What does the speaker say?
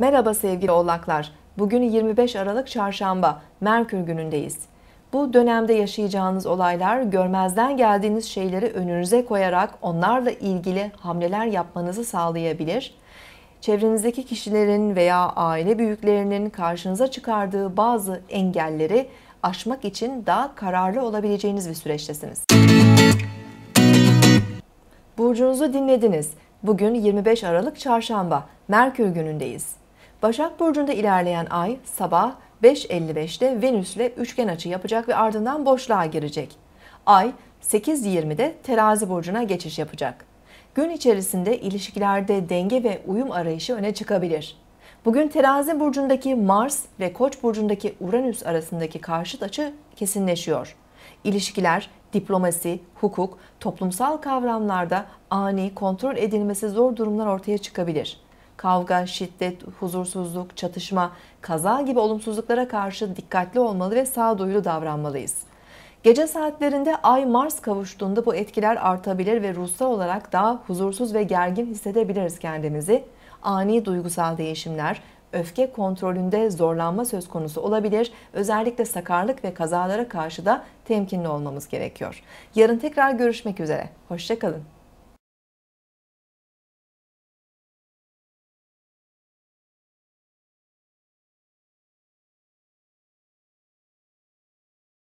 Merhaba sevgili oğlaklar. Bugün 25 Aralık Çarşamba, Merkür günündeyiz. Bu dönemde yaşayacağınız olaylar görmezden geldiğiniz şeyleri önünüze koyarak onlarla ilgili hamleler yapmanızı sağlayabilir. Çevrenizdeki kişilerin veya aile büyüklerinin karşınıza çıkardığı bazı engelleri aşmak için daha kararlı olabileceğiniz bir süreçtesiniz. Burcunuzu dinlediniz. Bugün 25 Aralık Çarşamba, Merkür günündeyiz. Başak Burcu'nda ilerleyen ay sabah 5.55'te ile üçgen açı yapacak ve ardından boşluğa girecek. Ay 8.20'de Terazi Burcu'na geçiş yapacak. Gün içerisinde ilişkilerde denge ve uyum arayışı öne çıkabilir. Bugün Terazi burcundaki Mars ve Koç burcundaki Uranüs arasındaki karşıt açı kesinleşiyor. İlişkiler, diplomasi, hukuk, toplumsal kavramlarda ani kontrol edilmesi zor durumlar ortaya çıkabilir kavga, şiddet, huzursuzluk, çatışma, kaza gibi olumsuzluklara karşı dikkatli olmalı ve sağduyulu davranmalıyız. Gece saatlerinde Ay Mars kavuştuğunda bu etkiler artabilir ve ruhsal olarak daha huzursuz ve gergin hissedebiliriz kendimizi. Ani duygusal değişimler, öfke kontrolünde zorlanma söz konusu olabilir. Özellikle sakarlık ve kazalara karşı da temkinli olmamız gerekiyor. Yarın tekrar görüşmek üzere. Hoşçakalın.